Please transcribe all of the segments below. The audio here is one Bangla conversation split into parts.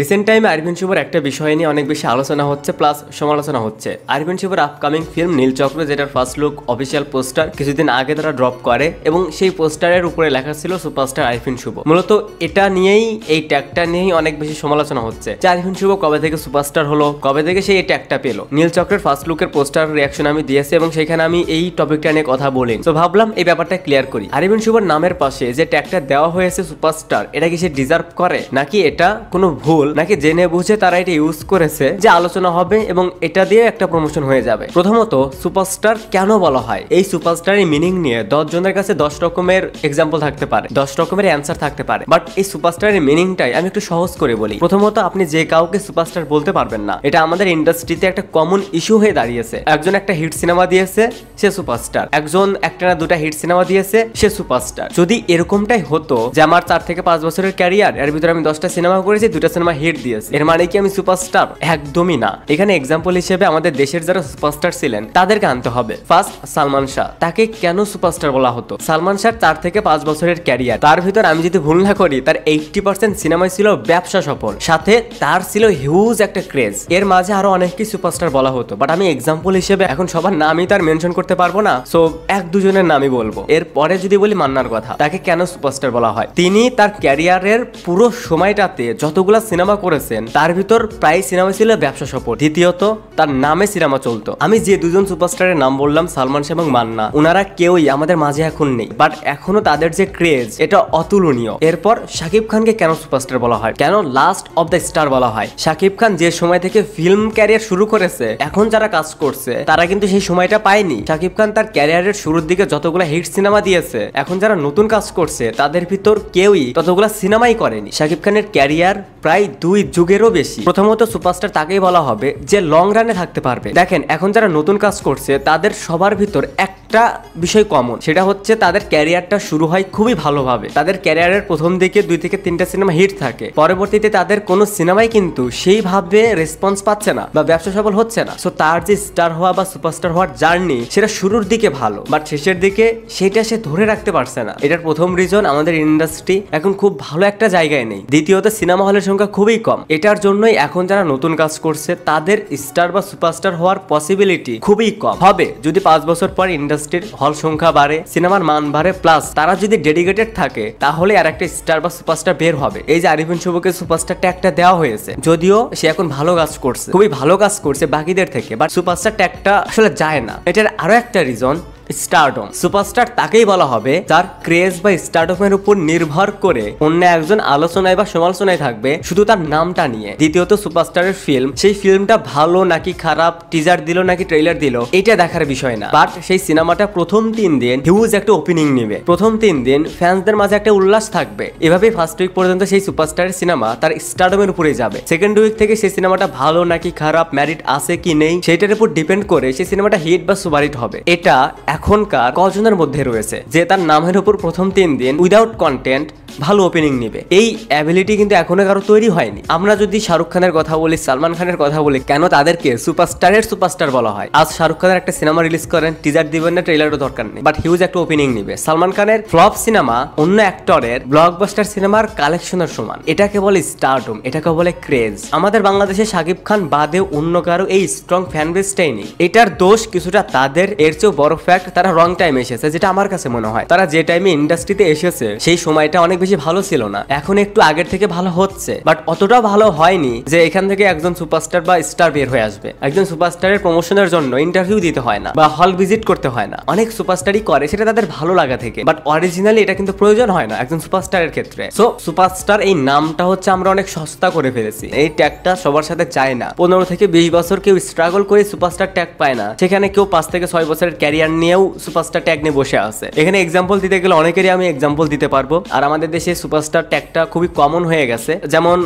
রিসেন্ট টাইমে আরবিন শুভর একটা বিষয় নিয়ে অনেক বেশি আলোচনা হচ্ছে প্লাস সমালোচনা হচ্ছে আরবিন শুভর আপকামিং ফিল্ম নীলচক্র যেটার ফার্স্ট লুক অফিসিয়াল পোস্টার কিছুদিন আগে তারা ড্রপ করে এবং সেই পোস্টারের উপরে লেখা ছিল সুপারস্টার আরফিন শুভ মূলত এটা নিয়েই এই ট্যাগটা নিয়েই অনেক বেশি সমালোচনা হচ্ছে যে আরফিন শুভ কবে থেকে সুপারস্টার হলো কবে থেকে সেই এই ট্যাগটা পেলো নীলচক্রের ফার্স্ট লুকের পোস্টার রিয়াকশন আমি দিয়েছি এবং সেখানে আমি এই টপিকটা নিয়ে কথা বলি তো ভাবলাম এই ব্যাপারটা ক্লিয়ার করি আরবিন শুভর নামের পাশে যে ট্যাগটা দেওয়া হয়েছে সুপারস্টার এটা কি সে ডিজার্ভ করে নাকি এটা কোনো ভুল ভুল নাকি জেনে বুঝে তারা এটা ইউজ করেছে যে আলোচনা হবে এবং এটা দিয়ে একটা প্রমোশন হয়ে যাবে প্রথমত সুপারস্টার কেন বলা হয় এই সুপারস্টারের মিনিং নিয়ে দশ জনের কাছে দশ রকমের এক্সাম্পল থাকতে পারে দশ রকমের অ্যান্সার থাকতে পারে বাট এই সুপারস্টারের মিনিংটাই আমি একটু সহজ করে বলি প্রথমত আপনি যে কাউকে সুপারস্টার বলতে পারবেন না এটা আমাদের ইন্ডাস্ট্রিতে একটা কমন ইস্যু হয়ে দাঁড়িয়েছে একজন একটা হিট সিনেমা দিয়েছে সে সুপারস্টার একজন একটা না দুটা হিট সিনেমা দিয়েছে সে সুপারস্টার যদি এরকমটাই হতো যে আমার চার থেকে পাঁচ বছরের ক্যারিয়ার এর ভিতরে আমি দশটা সিনেমা করেছি দুটা সিনেমা সিনেমা হিট দিয়েছে এর মানে কি আমি সুপারস্টার একদমই না এখানে এক্সাম্পল হিসেবে আমাদের দেশের যারা সুপারস্টার ছিলেন তাদেরকে আনতে হবে ফার্স্ট সালমান শাহ তাকে কেন সুপারস্টার বলা হতো সালমান শাহ চার থেকে পাঁচ বছরের ক্যারিয়ার তার ভিতর আমি যদি ভুল না করি তার এইটটি পার্সেন্ট সিনেমায় ছিল ব্যবসা সফল সাথে তার ছিল হিউজ একটা ক্রেজ এর মাঝে আরো অনেককে সুপারস্টার বলা হতো বাট আমি এক্সাম্পল হিসেবে এখন সবার নামই তার মেনশন করতে পারবো না সো এক দুজনের নামই বলবো এরপরে যদি বলি মান্নার কথা তাকে কেন সুপারস্টার বলা হয় তিনি তার ক্যারিয়ারের পুরো সময়টাতে যতগুলা সিনেমা করেছেন তার ভিতর প্রায় সিনেমা ছিল ব্যবসা সফল দ্বিতীয়ত তার নামে সিনেমা চলতো আমি যে দুজন সুপারস্টারের নাম বললাম সালমান শাহ এবং মান্না ওনারা কেউই আমাদের মাঝে এখন নেই বাট এখনো তাদের যে ক্রেজ এটা অতুলনীয় এরপর শাকিব খানকে কেন সুপারস্টার বলা হয় কেন লাস্ট অব দ্য স্টার বলা হয় শাকিব খান যে সময় থেকে ফিল্ম ক্যারিয়ার শুরু করেছে এখন যারা কাজ করছে তারা কিন্তু সেই সময়টা পায়নি শাকিব খান তার ক্যারিয়ারের শুরুর দিকে যতগুলো হিট সিনেমা দিয়েছে এখন যারা নতুন কাজ করছে তাদের ভিতর কেউই ততগুলো সিনেমাই করেনি শাকিব খানের ক্যারিয়ার প্রায় প্রায় দুই যুগেরও বেশি প্রথমত সুপারস্টার তাকেই বলা হবে যে লং রানে থাকতে পারবে দেখেন এখন যারা নতুন কাজ করছে তাদের সবার ভিতর এক একটা বিষয় কমন সেটা হচ্ছে তাদের ক্যারিয়ারটা শুরু হয় খুবই ভালোভাবে তাদের ক্যারিয়ারের প্রথম দিকে দুই থেকে তিনটা সিনেমা হিট থাকে পরবর্তীতে তাদের কোনো সিনেমাই কিন্তু সেইভাবে রেসপন্স পাচ্ছে না বা ব্যবসা সফল হচ্ছে না সো তার যে স্টার হওয়া বা সুপারস্টার হওয়ার জার্নি সেটা শুরুর দিকে ভালো বা শেষের দিকে সেটা সে ধরে রাখতে পারছে না এটার প্রথম রিজন আমাদের ইন্ডাস্ট্রি এখন খুব ভালো একটা জায়গায় নেই দ্বিতীয়ত সিনেমা হলের সংখ্যা খুবই কম এটার জন্যই এখন যারা নতুন কাজ করছে তাদের স্টার বা সুপারস্টার হওয়ার পসিবিলিটি খুবই কম হবে যদি পাঁচ বছর পর ইন্ডাস্ট্রির হল সংখ্যা বাড়ে সিনেমার মান বাড়ে প্লাস তারা যদি ডেডিকেটেড থাকে তাহলে আর একটা স্টার বা সুপারস্টার বের হবে এই যে আরিফিন শুভকে সুপারস্টার ট্যাগটা দেওয়া হয়েছে যদিও সে এখন ভালো কাজ করছে খুবই ভালো কাজ করছে বাকিদের থেকে বাট সুপারস্টার ট্যাগটা আসলে যায় না এটার আরো একটা রিজন স্টারডম সুপারস্টার তাকেই বলা হবে যার ক্রেজ বা স্টারডমের উপর নির্ভর করে অন্য একজন আলোচনায় বা সমালোচনায় থাকবে শুধু তার নামটা নিয়ে দ্বিতীয়ত সুপারস্টারের ফিল্ম সেই ফিল্মটা ভালো নাকি খারাপ টিজার দিল নাকি ট্রেলার দিল এটা দেখার বিষয় না বাট সেই সিনেমাটা প্রথম তিন দিন হিউজ একটা ওপেনিং নেবে প্রথম তিন দিন ফ্যান্সদের মাঝে একটা উল্লাস থাকবে এভাবে ফার্স্ট উইক পর্যন্ত সেই সুপারস্টারের সিনেমা তার স্টারডমের উপরে যাবে সেকেন্ড উইক থেকে সেই সিনেমাটা ভালো নাকি খারাপ ম্যারিট আছে কি নেই সেটার উপর ডিপেন্ড করে সেই সিনেমাটা হিট বা সুপারহিট হবে এটা এখনকার কজনের মধ্যে রয়েছে যে তার নামের উপর প্রথম তিন দিন উইদাউট কন্টেন্ট ভালো ওপেনিং নেবে এই অ্যাবিলিটি কিন্তু এখনো কারো তৈরি হয়নি আমরা যদি শাহরুখ খানের কথা বলি সালমান খানের কথা বলি কেন তাদেরকে সুপারস্টারের সুপারস্টার বলা হয় আজ শাহরুখ খানের একটা সিনেমা রিলিজ করেন টিজার দিবেন না ট্রেলারও দরকার নেই বাট হিউজ একটা ওপেনিং নেবে সালমান খানের ফ্লপ সিনেমা অন্য অ্যাক্টরের ব্লকবাস্টার সিনেমার কালেকশনের সমান এটাকে বলে স্টারডম এটাকে বলে ক্রেজ আমাদের বাংলাদেশে শাকিব খান বাদে অন্য কারো এই স্ট্রং ফ্যান বেসটাই নেই এটার দোষ কিছুটা তাদের এর চেয়েও বড় ফ্যাক্ট তারা রং টাইম এসেছে যেটা আমার কাছে মনে হয় তারা যে টাইমে ইন্ডাস্ট্রিতে এসেছে সেই সময়টা অনেক অনেক বেশি ভালো ছিল না এখন একটু আগের থেকে ভালো হচ্ছে বাট অতটা ভালো হয়নি যে এখান থেকে একজন সুপারস্টার বা স্টার বের হয়ে আসবে একজন সুপারস্টারের প্রমোশনের জন্য ইন্টারভিউ দিতে হয় না বা হল ভিজিট করতে হয় না অনেক সুপারস্টারই করে সেটা তাদের ভালো লাগা থেকে বাট অরিজিনালি এটা কিন্তু প্রয়োজন হয় না একজন সুপারস্টারের ক্ষেত্রে সো সুপারস্টার এই নামটা হচ্ছে আমরা অনেক সস্তা করে ফেলেছি এই ট্যাগটা সবার সাথে চায় না পনেরো থেকে বিশ বছর কেউ স্ট্রাগল করে সুপারস্টার ট্যাগ পায় না সেখানে কেউ পাঁচ থেকে ছয় বছরের ক্যারিয়ার নিয়েও সুপারস্টার ট্যাগ নিয়ে বসে আছে এখানে এক্সাম্পল দিতে গেলে অনেকেরই আমি এক্সাম্পল দিতে পারবো আর আমাদের আমাদের দেশে সুপারস্টার ট্যাগটা খুবই কমন হয়ে গেছে যেমন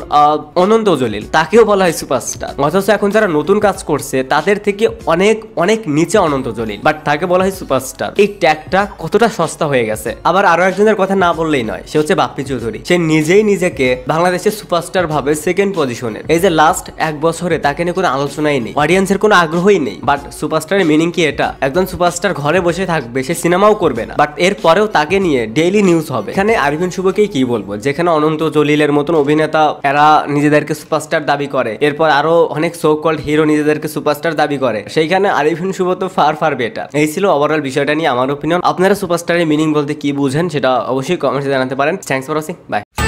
অনন্ত জলিল তাকেও বলা হয় সুপারস্টার অথচ এখন যারা নতুন কাজ করছে তাদের থেকে অনেক অনেক নিচে অনন্ত জলিল বাট তাকে বলা হয় সুপারস্টার এই ট্যাগটা কতটা সস্তা হয়ে গেছে আবার আরো একজনের কথা না বললেই নয় সে হচ্ছে বাপ্পি চৌধুরী সে নিজেই নিজেকে বাংলাদেশের সুপারস্টার ভাবে সেকেন্ড পজিশনে এই যে লাস্ট এক বছরে তাকে নিয়ে কোনো আলোচনাই নেই অডিয়েন্সের কোনো আগ্রহই নেই বাট সুপারস্টারের মিনিং কি এটা একজন সুপারস্টার ঘরে বসে থাকবে সে সিনেমাও করবে না বাট এরপরেও তাকে নিয়ে ডেইলি নিউজ হবে এখানে আরবিন শুভ সম্পর্কেই কি বলবো যেখানে অনন্ত জলিলের মতন অভিনেতা এরা নিজেদেরকে সুপারস্টার দাবি করে এরপর আরো অনেক সো কল্ড হিরো নিজেদেরকে সুপারস্টার দাবি করে সেইখানে আরিফিন শুভ তো ফার ফার বেটার এই ছিল ওভারঅল বিষয়টা নিয়ে আমার ওপিনিয়ন আপনারা সুপারস্টারের মিনিং বলতে কি বুঝেন সেটা অবশ্যই কমেন্টে জানাতে পারেন থ্যাংকস ফর ওয়াচিং বাই